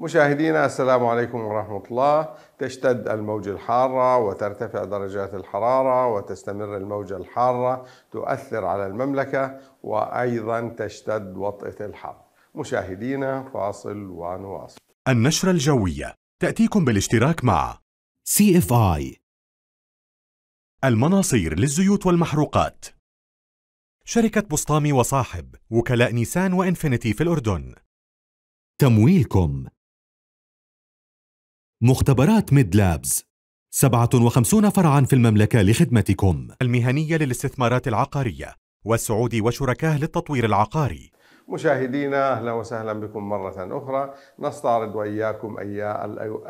مشاهدينا السلام عليكم ورحمة الله تشتد الموجة الحارة وترتفع درجات الحرارة وتستمر الموجة الحارة تؤثر على المملكة وأيضا تشتد وطئة الحر مشاهدينا فاصل ونواصل النشرة الجوية تأتيكم بالاشتراك مع سي اف اي المناصير للزيوت والمحروقات شركة بسطامي وصاحب وكلاء نيسان وإنفينيتي في الأردن تمويلكم مختبرات ميد لابز 57 فرعا في المملكة لخدمتكم المهنية للاستثمارات العقارية والسعودي وشركاه للتطوير العقاري مشاهدينا أهلا وسهلا بكم مرة أخرى نستعرض وإياكم أي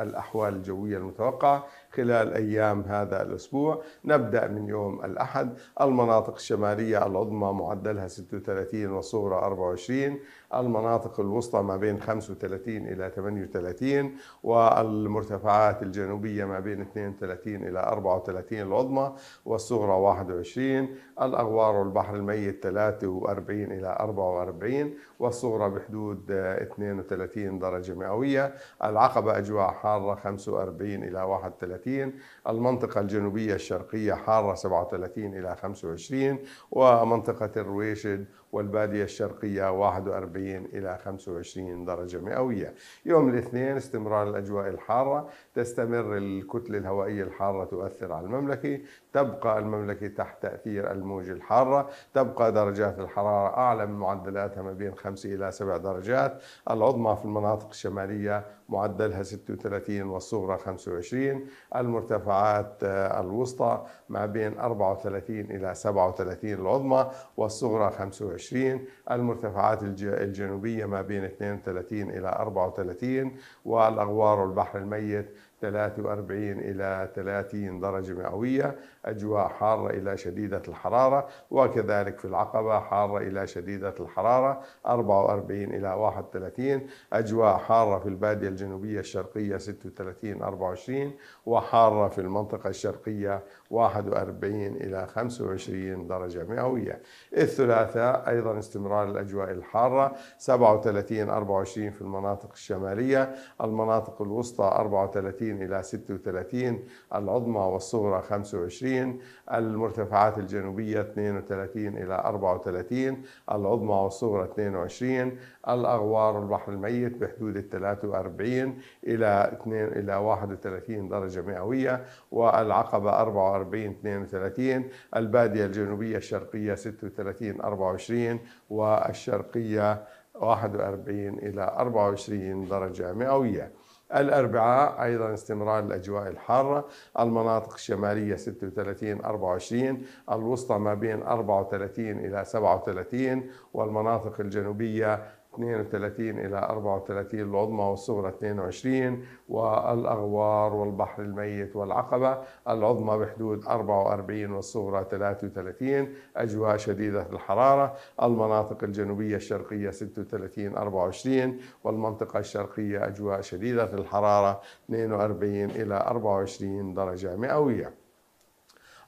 الأحوال الجوية المتوقعة خلال أيام هذا الأسبوع نبدأ من يوم الأحد المناطق الشمالية العظمى معدلها 36 والصغرى 24 المناطق الوسطى ما بين 35 إلى 38 والمرتفعات الجنوبية ما بين 32 إلى 34 العظمى والصغرى 21 الأغوار والبحر الميت 43 إلى 44 والصغرى بحدود 32 درجة مئوية العقبة أجواء حارة 45 إلى 31 35 المنطقة الجنوبية الشرقية حارة 37 إلى 25 ومنطقة الرويشد والبادية الشرقية 41 إلى 25 درجة مئوية يوم الاثنين استمرار الأجواء الحارة تستمر الكتلة الهوائية الحارة تؤثر على المملكة تبقى المملكة تحت تأثير الموج الحارة تبقى درجات الحرارة أعلى من معدلاتها ما بين 5 إلى 7 درجات العظمى في المناطق الشمالية معدلها 36 والصغرى 25 المرتفعات آه، الوسطى ما بين 34 إلى 37 العظمى والصغرى 25 المرتفعات الجنوبية ما بين 32 إلى 34 والأغوار والبحر الميت 43 إلى 30 درجة مئوية أجواء حارة إلى شديدة الحرارة وكذلك في العقبة حارة إلى شديدة الحرارة 44 إلى 31 أجواء حارة في البادية الجنوبية الشرقية 36 24 وحارة في المنطقة الشرقية 41 إلى 25 درجة مئوية الثلاثاء أيضا استمرار الأجواء الحارة 37 24 في المناطق الشمالية المناطق الوسطى 34 35 إلى 36 العظمى والصغرى 25 المرتفعات الجنوبية 32 إلى 34 العظمى والصغرى 22 الأغوار البحر الميت بحدود ال 43 إلى 2 إلى 31 درجة مئوية والعقبة 44 32 البادية الجنوبية الشرقية 36 24 والشرقية 41 إلى 24 درجة مئوية الأربعاء أيضا استمرار الأجواء الحارة المناطق الشمالية 36 24 الوسطى ما بين 34 إلى 37 والمناطق الجنوبية 32 إلى 34 العظمى والصغرى 22 والأغوار والبحر الميت والعقبة العظمى بحدود 44 والصغرى 33 أجواء شديدة الحرارة المناطق الجنوبية الشرقية 36 24 والمنطقة الشرقية أجواء شديدة الحرارة 42 إلى 24 درجة مئوية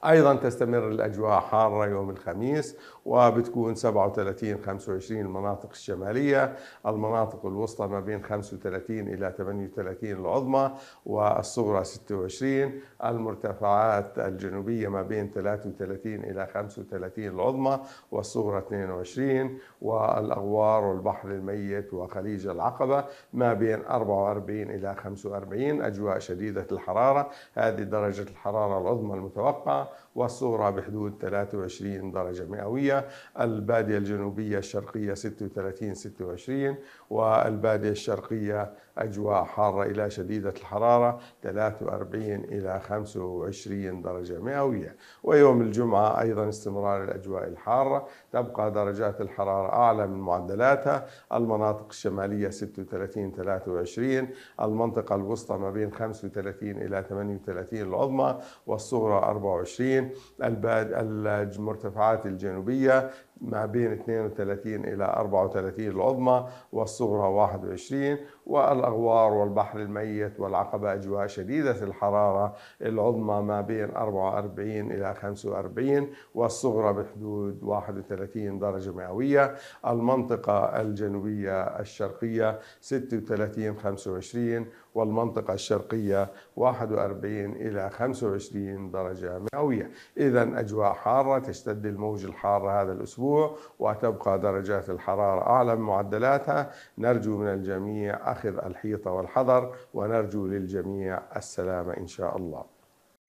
أيضا تستمر الأجواء حارة يوم الخميس وبتكون 37 25 المناطق الشمالية المناطق الوسطى ما بين 35 إلى 38 العظمى والصغرى 26 المرتفعات الجنوبية ما بين 33 إلى 35 العظمى والصغرى 22 والأغوار والبحر الميت وخليج العقبة ما بين 44 إلى 45 أجواء شديدة الحرارة هذه درجة الحرارة العظمى المتوقعة والصغرى بحدود 23 درجة مئوية البادية الجنوبية الشرقية 36 26 والبادية الشرقية أجواء حارة إلى شديدة الحرارة 43 إلى 25 درجة مئوية ويوم الجمعة أيضا استمرار الأجواء الحارة تبقى درجات الحرارة أعلى من معدلاتها المناطق الشمالية 36 23 المنطقة الوسطى ما بين 35 إلى 38 العظمى والصغرى 24 المرتفعات الجنوبية ما بين 32 إلى 34 العظمى والصغرى 21 والأغوار والبحر الميت والعقبة أجواء شديدة الحرارة العظمى ما بين 44 إلى 45 والصغرى بحدود 31 درجة مئوية المنطقة الجنوبية الشرقية 36 25 والمنطقة الشرقية 41 إلى 25 درجة مئوية إذا أجواء حارة تشتد الموج الحارة هذا الأسبوع وتبقى درجات الحرارة أعلى من معدلاتها نرجو من الجميع أخذ الحيطة والحذر ونرجو للجميع السلامة إن شاء الله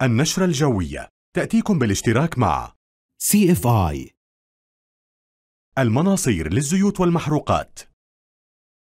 النشرة الجوية تأتيكم بالاشتراك مع CFI المناصير للزيوت والمحروقات